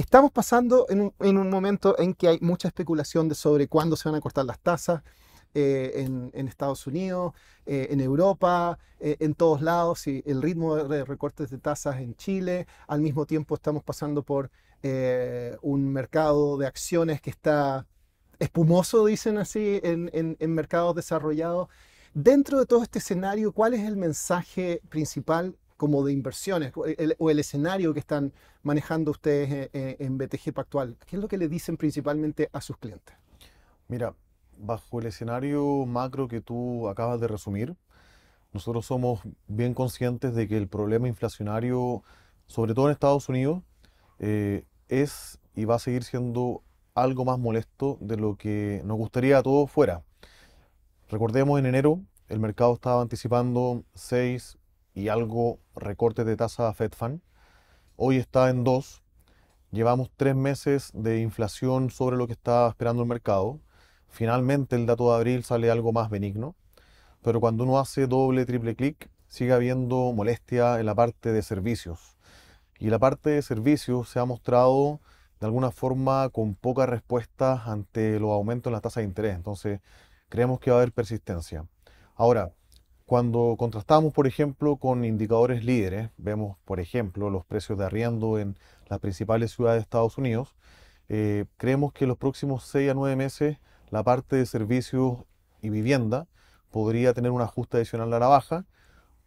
Estamos pasando en un, momento en que hay mucha especulación de sobre cuándo se van a cortar las tasas, eh, en, Estados Unidos, eh, en Europa, eh, en todos lados, y el ritmo de recortes de tasas en Chile. Al mismo tiempo estamos pasando por un mercado de acciones que está espumoso, dicen así, en mercados desarrollados. Dentro de todo este escenario, ¿cuál es el mensaje principal como de inversiones o el escenario que están manejando ustedes en, BTG Pactual? ¿Qué es lo que le dicen principalmente a sus clientes? Mira, bajo el escenario macro que tú acabas de resumir, nosotros somos bien conscientes de que el problema inflacionario, sobre todo en Estados Unidos, eh, es y va a seguir siendo algo más molesto de lo que nos gustaría a todos fuera. Recordemos en enero, el mercado estaba anticipando 6, algo recorte de tasa FedFan Hoy está en 2. Llevamos tres meses de inflación sobre lo que estaba esperando el mercado. Finalmente el dato de abril sale algo más benigno, pero cuando uno hace doble, triple clic, sigue habiendo molestia en la parte de servicios. Y la parte de servicios se ha mostrado de alguna forma con pocas respuestas ante los aumentos en la tasa de interés. Entonces, creemos que va a haber persistencia. Ahora, cuando contrastamos, por ejemplo, con indicadores líderes, vemos, por ejemplo, los precios de arriendo en las principales ciudades de Estados Unidos, eh, creemos que en los próximos seis a nueve meses la parte de servicios y vivienda podría tener un ajuste adicional a la baja,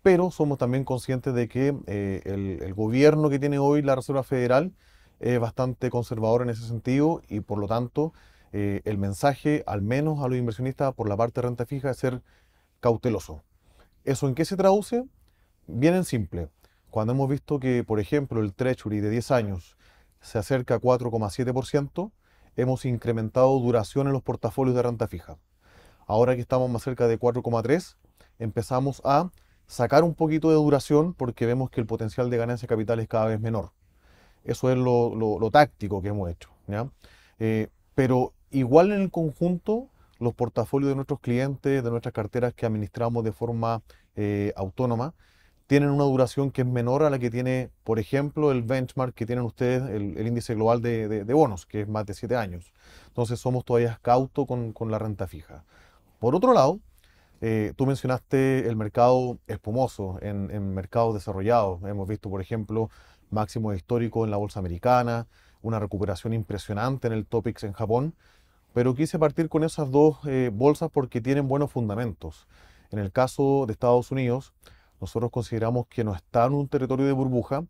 pero somos también conscientes de que eh, el, gobierno que tiene hoy la Reserva Federal es bastante conservador en ese sentido y por lo tanto eh, el mensaje, al menos a los inversionistas por la parte de renta fija, es ser cauteloso. ¿Eso en qué se traduce? Bien en simple. Cuando hemos visto que, por ejemplo, el treasury de 10 años se acerca a 4,7%, hemos incrementado duración en los portafolios de renta fija. Ahora que estamos más cerca de 4,3, empezamos a sacar un poquito de duración porque vemos que el potencial de ganancia capital es cada vez menor. Eso es lo, táctico que hemos hecho. Eh, pero igual en el conjunto los portafolios de nuestros clientes, de nuestras carteras que administramos de forma eh, autónoma, tienen una duración que es menor a la que tiene, por ejemplo, el benchmark que tienen ustedes, el, índice global de, bonos, que es más de siete años. Entonces somos todavía cautos con, la renta fija. Por otro lado, eh, tú mencionaste el mercado espumoso en, en, mercados desarrollados. Hemos visto, por ejemplo, máximo histórico en la bolsa americana, una recuperación impresionante en el Topics en Japón. Pero quise partir con esas dos eh, bolsas porque tienen buenos fundamentos. En el caso de Estados Unidos, nosotros consideramos que no está en un territorio de burbuja.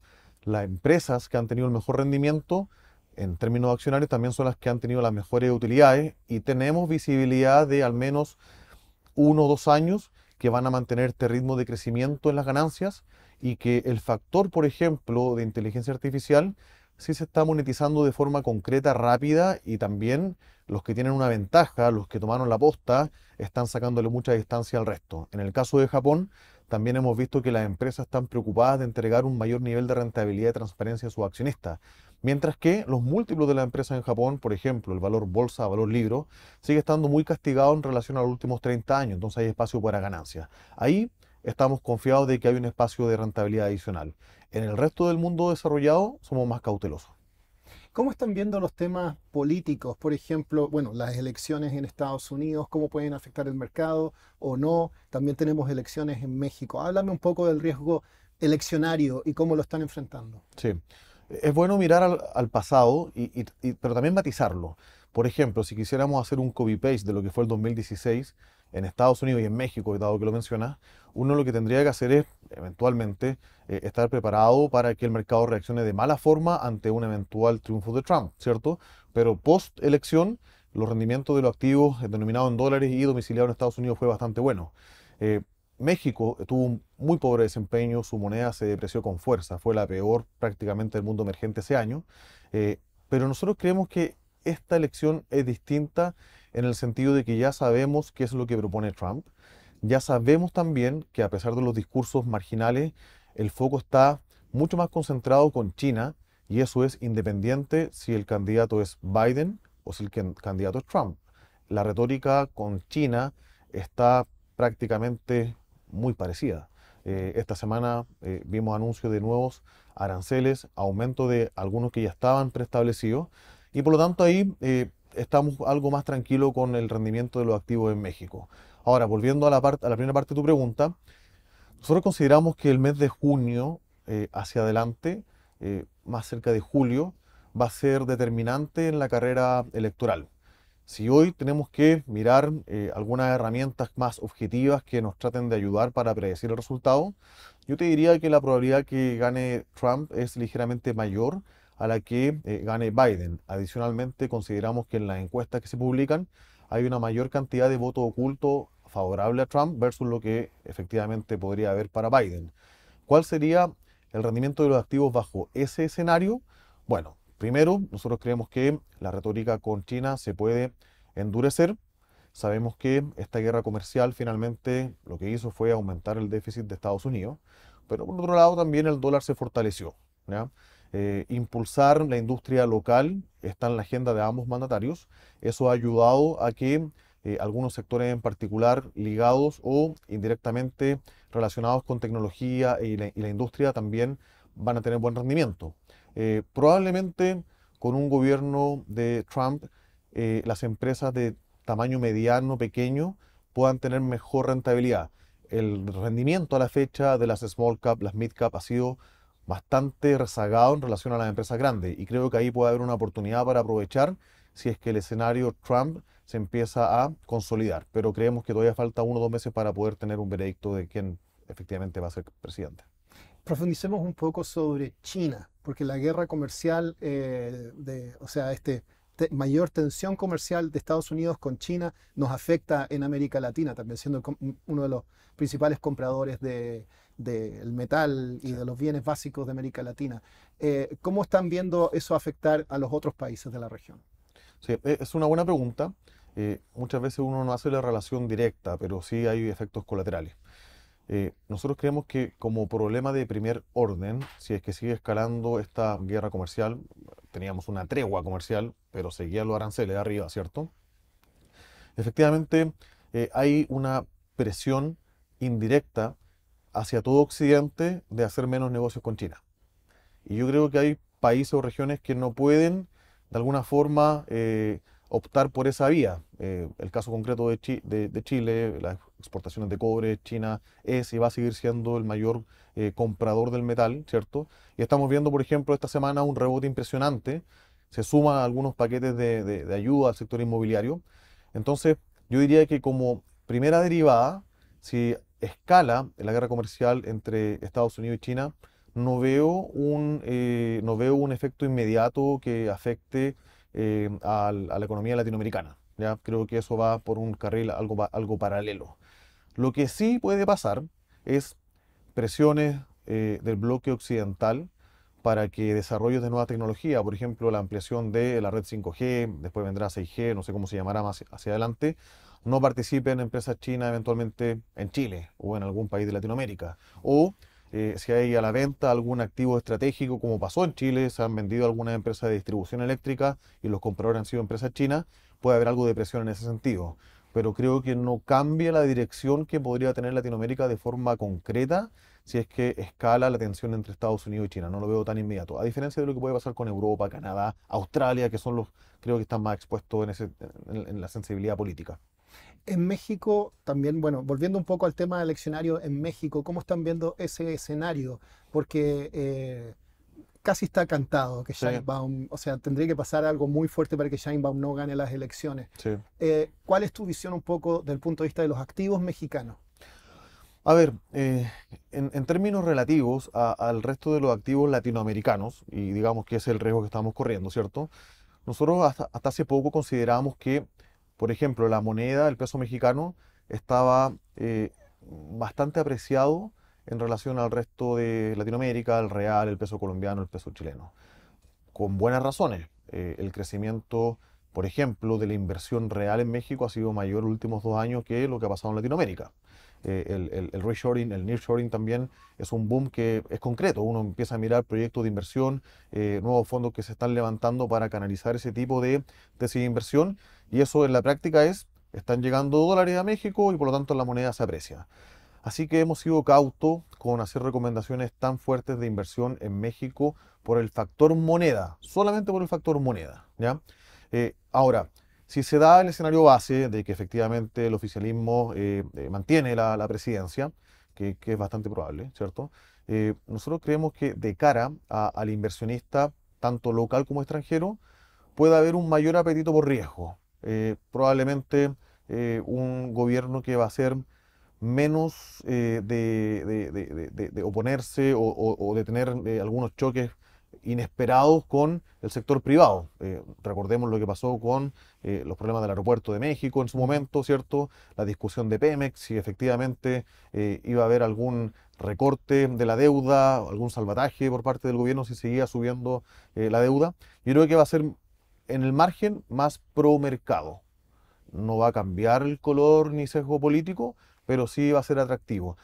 Las empresas que han tenido el mejor rendimiento en términos accionarios también son las que han tenido las mejores utilidades y tenemos visibilidad de al menos uno o dos años que van a mantener este ritmo de crecimiento en las ganancias y que el factor, por ejemplo, de inteligencia artificial sí se está monetizando de forma concreta, rápida y también los que tienen una ventaja, los que tomaron la posta, están sacándole mucha distancia al resto. En el caso de Japón, también hemos visto que las empresas están preocupadas de entregar un mayor nivel de rentabilidad y transparencia a sus accionistas. Mientras que los múltiplos de las empresas en Japón, por ejemplo, el valor bolsa, valor libro, sigue estando muy castigado en relación a los últimos 30 años, entonces hay espacio para ganancias. Ahí estamos confiados de que hay un espacio de rentabilidad adicional. En el resto del mundo desarrollado somos más cautelosos. ¿Cómo están viendo los temas políticos? Por ejemplo, bueno, las elecciones en Estados Unidos, cómo pueden afectar el mercado o no. También tenemos elecciones en México. Háblame un poco del riesgo eleccionario y cómo lo están enfrentando. Sí, es bueno mirar al, pasado, y, pero también matizarlo. Por ejemplo, si quisiéramos hacer un copy-paste de lo que fue el 2016, en Estados Unidos y en México, dado que lo mencionas, uno lo que tendría que hacer es eventualmente eh, estar preparado para que el mercado reaccione de mala forma ante un eventual triunfo de Trump, ¿cierto? Pero post elección, los rendimientos de los activos eh, denominados en dólares y domiciliados en Estados Unidos fue bastante bueno. Eh, México tuvo un muy pobre desempeño, su moneda se depreció con fuerza, fue la peor prácticamente del mundo emergente ese año, pero nosotros creemos que esta elección es distinta en el sentido de que ya sabemos qué es lo que propone Trump. Ya sabemos también que a pesar de los discursos marginales, el foco está mucho más concentrado con China y eso es independiente si el candidato es Biden o si el candidato es Trump. La retórica con China está prácticamente muy parecida. Eh, esta semana eh, vimos anuncios de nuevos aranceles, aumento de algunos que ya estaban preestablecidos y por lo tanto ahí eh, estamos algo más tranquilos con el rendimiento de los activos en México. Ahora, volviendo a la, a la primera parte de tu pregunta, nosotros consideramos que el mes de junio eh, hacia adelante, eh, más cerca de julio, va a ser determinante en la carrera electoral. Si hoy tenemos que mirar eh, algunas herramientas más objetivas que nos traten de ayudar para predecir el resultado, yo te diría que la probabilidad que gane Trump es ligeramente mayor a la que eh, gane Biden. Adicionalmente, consideramos que en las encuestas que se publican hay una mayor cantidad de voto oculto favorable a Trump versus lo que efectivamente podría haber para Biden. ¿Cuál sería el rendimiento de los activos bajo ese escenario? Bueno, primero, nosotros creemos que la retórica con China se puede endurecer. Sabemos que esta guerra comercial finalmente lo que hizo fue aumentar el déficit de Estados Unidos, pero por otro lado también el dólar se fortaleció. Eh, impulsar la industria local está en la agenda de ambos mandatarios. Eso ha ayudado a que eh, algunos sectores en particular ligados o indirectamente relacionados con tecnología y la, industria también van a tener buen rendimiento. Eh, probablemente con un gobierno de Trump, las empresas de tamaño mediano, pequeño, puedan tener mejor rentabilidad. El rendimiento a la fecha de las small cap, las mid cap, ha sido bastante rezagado en relación a las empresas grandes. Y creo que ahí puede haber una oportunidad para aprovechar si es que el escenario Trump se empieza a consolidar. Pero creemos que todavía falta uno o dos meses para poder tener un veredicto de quién efectivamente va a ser presidente. Profundicemos un poco sobre China, porque la guerra comercial, eh, de, o sea, este, mayor tensión comercial de Estados Unidos con China nos afecta en América Latina, también siendo uno de los principales compradores de, del metal y de los bienes básicos de América Latina. Eh, ¿Cómo están viendo eso afectar a los otros países de la región? Sí, e, es una buena pregunta. Eh, muchas veces uno no hace la relación directa, pero sí hay efectos colaterales. Eh, nosotros creemos que como problema de primer orden, si es que sigue escalando esta guerra comercial, teníamos una tregua comercial, pero seguían los aranceles arriba, ¿cierto? Efectivamente, hay una presión indirecta hacia todo Occidente de hacer menos negocios con China. Y yo creo que hay países o regiones que no pueden, de alguna forma, eh, optar por esa vía. Eh, el caso concreto de, Chile, las exportaciones de cobre, China es y va a seguir siendo el mayor eh, comprador del metal, ¿cierto? Y estamos viendo, por ejemplo, esta semana un rebote impresionante. Se suman algunos paquetes de, de ayuda al sector inmobiliario. Entonces, yo diría que como primera derivada, si escala en la guerra comercial entre Estados Unidos y China, no veo un, eh, no veo un efecto inmediato que afecte eh, a, la economía latinoamericana. ¿ya? Creo que eso va por un carril algo, algo paralelo. Lo que sí puede pasar es presiones eh, del bloque occidental para que desarrollos de nueva tecnología, por ejemplo, la ampliación de la red 5G, después vendrá 6G, no sé cómo se llamará más hacia adelante, no participen empresas chinas eventualmente en Chile o en algún país de Latinoamérica. O eh, si hay a la venta algún activo estratégico, como pasó en Chile, se han vendido algunas empresas de distribución eléctrica y los compradores han sido empresas chinas, puede haber algo de presión en ese sentido. Pero creo que no cambia la dirección que podría tener Latinoamérica de forma concreta si es que escala la tensión entre Estados Unidos y China. No lo veo tan inmediato. A diferencia de lo que puede pasar con Europa, Canadá, Australia, que son los, creo que están más expuestos en, ese, en la sensibilidad política. En México, también, bueno, volviendo un poco al tema del eleccionario en México, ¿cómo están viendo ese escenario? Porque eh, casi está cantado que Shinebaum, o sea, tendría que pasar algo muy fuerte para que Shinebaum no gane las elecciones. Eh, ¿Cuál es tu visión un poco del punto de vista de los activos mexicanos? A ver, eh, en, términos relativos al resto de los activos latinoamericanos, y digamos que es el riesgo que estamos corriendo, ¿cierto? Nosotros hasta hace poco considerábamos que por ejemplo, la moneda, el peso mexicano, estaba eh, bastante apreciado en relación al resto de Latinoamérica, el real, el peso colombiano, el peso chileno. Con buenas razones. Eh, el crecimiento, por ejemplo, de la inversión real en México ha sido mayor los últimos dos años que lo que ha pasado en Latinoamérica. Eh, el, el, el, reshoring, el nearshoring también es un boom que es concreto. Uno empieza a mirar proyectos de inversión, eh, nuevos fondos que se están levantando para canalizar ese tipo de tesis de inversión y eso en la práctica es, están llegando dólares a México y por lo tanto la moneda se aprecia. Así que hemos sido cautos con hacer recomendaciones tan fuertes de inversión en México por el factor moneda, solamente por el factor moneda. ¿ya? Eh, ahora, si se da el escenario base de que efectivamente el oficialismo eh, eh, mantiene la, presidencia, que, es bastante probable, ¿cierto? Eh, nosotros creemos que de cara al inversionista, tanto local como extranjero, puede haber un mayor apetito por riesgo. probablemente un gobierno que va a ser menos de, oponerse o de tener algunos choques inesperados con el sector privado. Eh, recordemos lo que pasó con eh, los problemas del aeropuerto de México en su momento, ¿cierto? La discusión de Pemex, si efectivamente eh, iba a haber algún recorte de la deuda, algún salvataje por parte del gobierno si seguía subiendo la deuda. Yo creo que va a ser en el margen más pro mercado. No va a cambiar el color ni sesgo político, pero sí va a ser atractivo.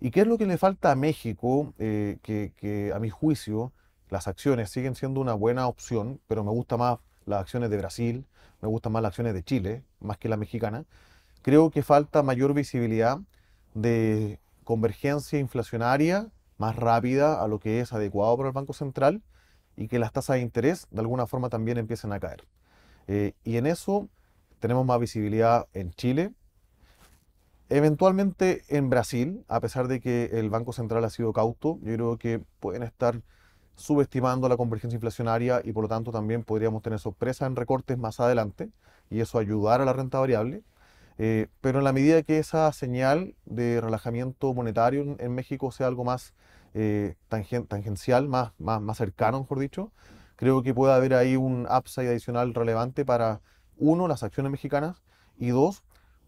¿Y qué es lo que le falta a México, que, que a mi juicio, las acciones siguen siendo una buena opción, pero me gusta más las acciones de Brasil, me gustan más las acciones de Chile, más que la mexicana Creo que falta mayor visibilidad de convergencia inflacionaria más rápida a lo que es adecuado para el Banco Central y que las tasas de interés de alguna forma también empiecen a caer. Eh, y en eso tenemos más visibilidad en Chile, eventualmente en Brasil, a pesar de que el Banco Central ha sido cauto, yo creo que pueden estar subestimando la convergencia inflacionaria y por lo tanto también podríamos tener sorpresa en recortes más adelante y eso ayudar a la renta variable. Eh, pero en la medida que esa señal de relajamiento monetario en, México sea algo más eh, tangencial, más, más, más cercano, mejor dicho, creo que puede haber ahí un upside adicional relevante para, uno, las acciones mexicanas y dos,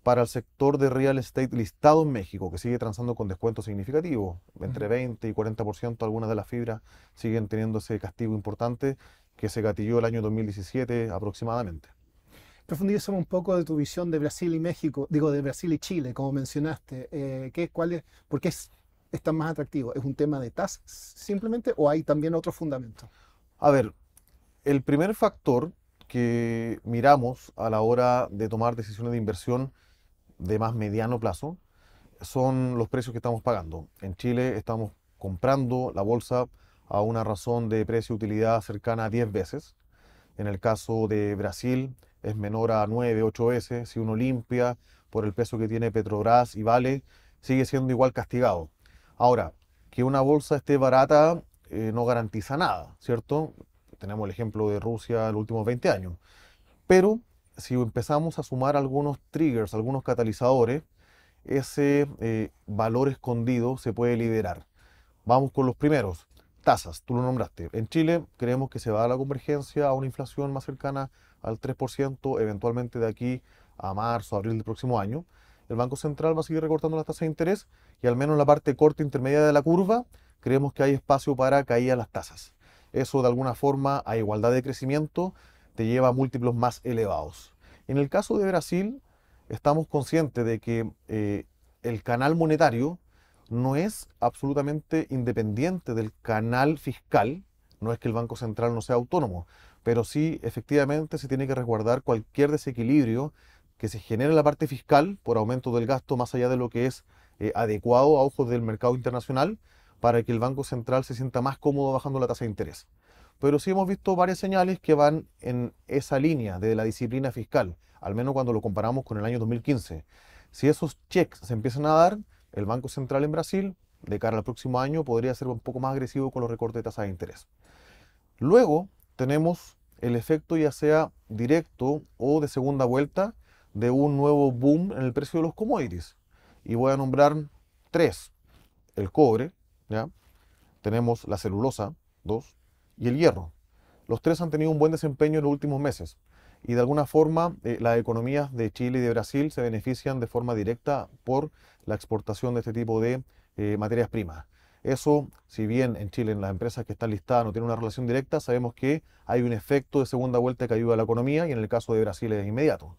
para el sector de real estate listado en México, que sigue transando con descuentos significativos, entre 20 y 40%, algunas de las fibras siguen teniendo ese castigo importante que se gatilló el año 2017 aproximadamente. Profundizamos un poco de tu visión de Brasil y México, digo, de Brasil y Chile, como mencionaste. Eh, ¿qué, cuál es, ¿Por qué es, tan más atractivo? ¿Es un tema de tasas simplemente o hay también otro fundamento? A ver, el primer factor que miramos a la hora de tomar decisiones de inversión de más mediano plazo son los precios que estamos pagando. En Chile estamos comprando la bolsa a una razón de precio-utilidad cercana a 10 veces. En el caso de Brasil es menor a 9, 8 veces. Si uno limpia por el peso que tiene Petrobras y Vale, sigue siendo igual castigado. Ahora, que una bolsa esté barata eh, no garantiza nada, ¿cierto? Tenemos el ejemplo de Rusia en los últimos 20 años. Pero si empezamos a sumar algunos triggers, algunos catalizadores, ese eh, valor escondido se puede liberar. Vamos con los primeros. Tasas, tú lo nombraste. En Chile creemos que se va a la convergencia a una inflación más cercana al 3%, eventualmente de aquí a marzo, abril del próximo año. El Banco Central va a seguir recortando las tasas de interés y al menos en la parte corta intermedia de la curva creemos que hay espacio para caída de las tasas. Eso de alguna forma a igualdad de crecimiento te lleva a múltiplos más elevados. En el caso de Brasil, estamos conscientes de que eh, el canal monetario no es absolutamente independiente del canal fiscal, no es que el Banco Central no sea autónomo, pero sí efectivamente se tiene que resguardar cualquier desequilibrio que se genere en la parte fiscal por aumento del gasto más allá de lo que es eh, adecuado a ojos del mercado internacional para que el Banco Central se sienta más cómodo bajando la tasa de interés pero sí hemos visto varias señales que van en esa línea de la disciplina fiscal, al menos cuando lo comparamos con el año 2015. Si esos cheques se empiezan a dar, el Banco Central en Brasil, de cara al próximo año, podría ser un poco más agresivo con los recortes de tasa de interés. Luego tenemos el efecto ya sea directo o de segunda vuelta de un nuevo boom en el precio de los commodities. Y voy a nombrar tres. El cobre, ¿ya? tenemos la celulosa, dos, y el hierro. Los tres han tenido un buen desempeño en los últimos meses y de alguna forma eh, las economías de Chile y de Brasil se benefician de forma directa por la exportación de este tipo de eh, materias primas. Eso, si bien en Chile en las empresas que están listadas no tienen una relación directa, sabemos que hay un efecto de segunda vuelta que ayuda a la economía y en el caso de Brasil es inmediato.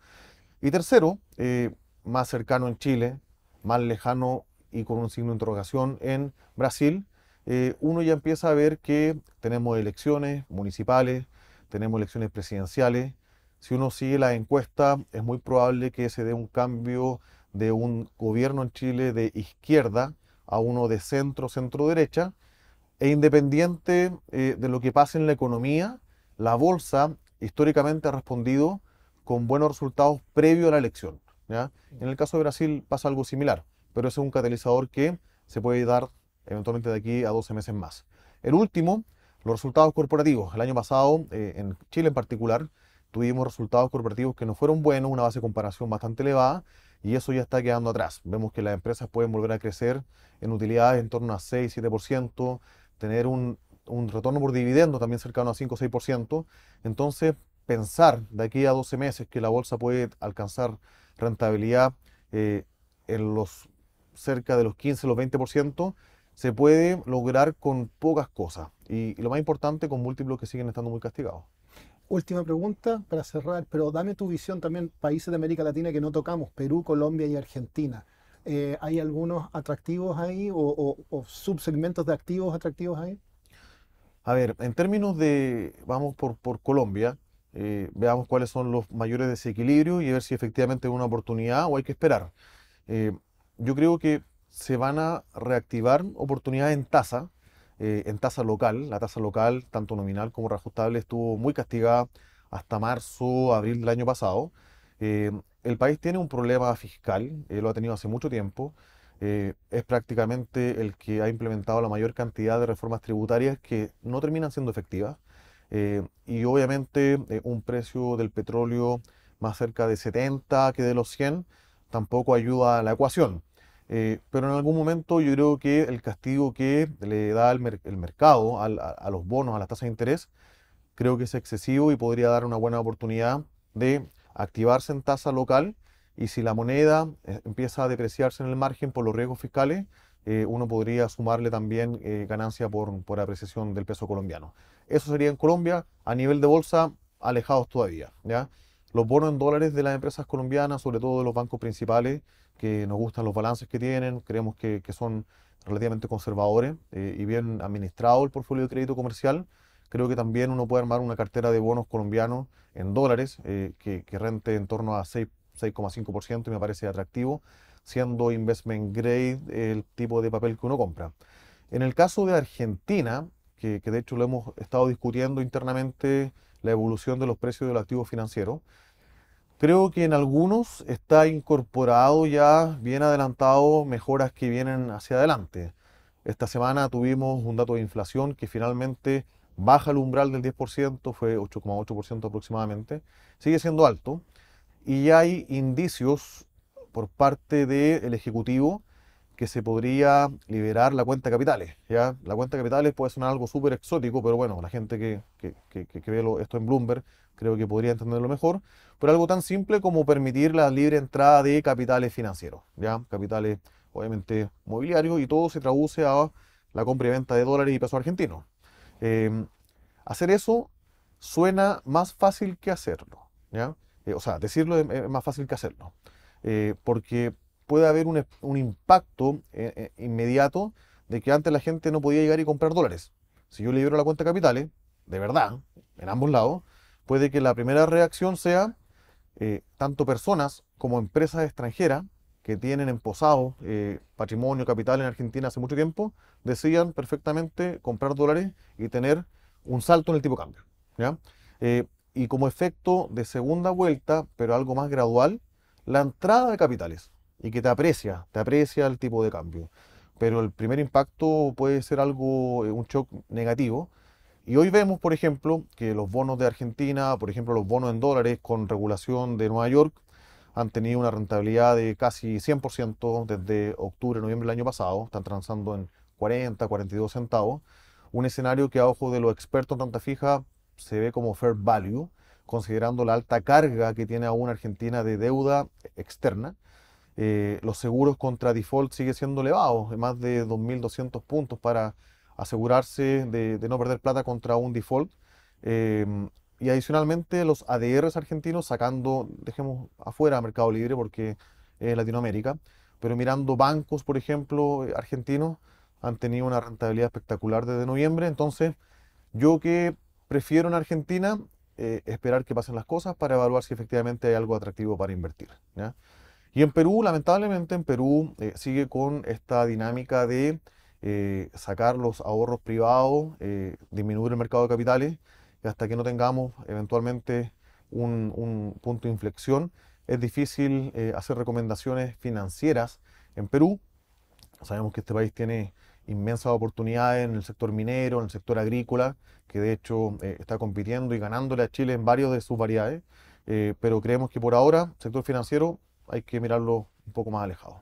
Y tercero, eh, más cercano en Chile, más lejano y con un signo de interrogación en Brasil, eh, uno ya empieza a ver que tenemos elecciones municipales, tenemos elecciones presidenciales. Si uno sigue la encuesta, es muy probable que se dé un cambio de un gobierno en Chile de izquierda a uno de centro, centro derecha, e independiente eh, de lo que pase en la economía, la bolsa históricamente ha respondido con buenos resultados previo a la elección. En el caso de Brasil pasa algo similar, pero es un catalizador que se puede dar eventualmente de aquí a 12 meses más. El último, los resultados corporativos. El año pasado, eh, en Chile en particular, tuvimos resultados corporativos que no fueron buenos, una base de comparación bastante elevada, y eso ya está quedando atrás. Vemos que las empresas pueden volver a crecer en utilidades en torno a 6-7%, tener un, retorno por dividendo también cercano a 5-6%. Entonces, pensar de aquí a 12 meses que la bolsa puede alcanzar rentabilidad eh, en los cerca de los 15, los 20%, se puede lograr con pocas cosas y, lo más importante con múltiplos que siguen estando muy castigados. Última pregunta para cerrar, pero dame tu visión también, países de América Latina que no tocamos, Perú, Colombia y Argentina. Eh, ¿Hay algunos atractivos ahí o, subsegmentos de activos atractivos ahí? A ver, en términos de, vamos por, Colombia, eh, veamos cuáles son los mayores desequilibrios y a ver si efectivamente es una oportunidad o hay que esperar. Eh, yo creo que se van a reactivar oportunidades en tasa, eh, en tasa local. La tasa local, tanto nominal como reajustable, estuvo muy castigada hasta marzo, abril del año pasado. Eh, el país tiene un problema fiscal, eh, lo ha tenido hace mucho tiempo. es prácticamente el que ha implementado la mayor cantidad de reformas tributarias que no terminan siendo efectivas. y obviamente un precio del petróleo más cerca de 70 que de los 100 tampoco ayuda a la ecuación. Eh, pero en algún momento yo creo que el castigo que le da el, mercado a, los bonos, a las tasas de interés, creo que es excesivo y podría dar una buena oportunidad de activarse en tasa local y si la moneda eh, empieza a depreciarse en el margen por los riesgos fiscales, eh, uno podría sumarle también ganancia por, apreciación del peso colombiano. Eso sería en Colombia, a nivel de bolsa, alejados todavía. Los bonos en dólares de las empresas colombianas, sobre todo de los bancos principales, que nos gustan los balances que tienen, creemos que, que son relativamente conservadores eh, y bien administrado el portfolio de crédito comercial. Creo que también uno puede armar una cartera de bonos colombianos en dólares eh, que, rente en torno a 6,5% y me parece atractivo, siendo investment grade el tipo de papel que uno compra. En el caso de Argentina, que, que de hecho lo hemos estado discutiendo internamente, la evolución de los precios del activo financiero Creo que en algunos está incorporado ya bien adelantado mejoras que vienen hacia adelante. Esta semana tuvimos un dato de inflación que finalmente baja el umbral del 10%, fue 8,8% aproximadamente. Sigue siendo alto y hay indicios por parte del Ejecutivo que se podría liberar la cuenta de capitales. ¿ya? La cuenta de capitales puede sonar algo súper exótico, pero bueno, la gente que, ve esto en Bloomberg creo que podría entenderlo mejor, ...pero algo tan simple como permitir la libre entrada de capitales financieros, ¿ya? capitales obviamente mobiliarios, y todo se traduce a la compra y venta de dólares y pesos argentinos. Em, hacer eso suena más fácil que hacerlo, eh, o sea, decirlo es, más fácil que hacerlo, eh, porque puede haber un, impacto eh, inmediato de que antes la gente no podía llegar y comprar dólares. Si yo le libero la cuenta de capitales, de verdad, en ambos lados, puede que la primera reacción sea eh, tanto personas como empresas extranjeras que tienen emposado eh, patrimonio, capital en Argentina hace mucho tiempo, decían perfectamente comprar dólares y tener un salto en el tipo de cambio. Eh, y como efecto de segunda vuelta, pero algo más gradual, la entrada de capitales y que te aprecia, te aprecia el tipo de cambio. Pero el primer impacto puede ser algo, un shock negativo, y hoy vemos, por ejemplo, que los bonos de Argentina, por ejemplo, los bonos en dólares con regulación de Nueva York, han tenido una rentabilidad de casi 100% desde octubre, noviembre del año pasado, están transando en 40, 42 centavos, un escenario que a ojo de los expertos en renta fija se ve como fair value, considerando la alta carga que tiene aún Argentina de deuda externa. Eh, los seguros contra default sigue siendo elevados, más de 2.200 puntos para asegurarse de, no perder plata contra un default. Em, y adicionalmente los ADRs argentinos sacando, dejemos afuera Mercado Libre porque es Latinoamérica, pero mirando bancos, por ejemplo, eh, argentinos, han tenido una rentabilidad espectacular desde noviembre. Entonces, yo que prefiero en Argentina eh, esperar que pasen las cosas para evaluar si efectivamente hay algo atractivo para invertir. Y en Perú, lamentablemente, en Perú eh, sigue con esta dinámica de eh, sacar los ahorros privados, eh, disminuir el mercado de capitales y hasta que no tengamos eventualmente un, punto de inflexión, es difícil eh, hacer recomendaciones financieras en Perú. Sabemos que este país tiene inmensas oportunidades en el sector minero, en el sector agrícola, que de hecho está compitiendo y ganándole a Chile en varios de sus variedades, pero creemos que por ahora sector financiero hay que mirarlo un poco más alejado.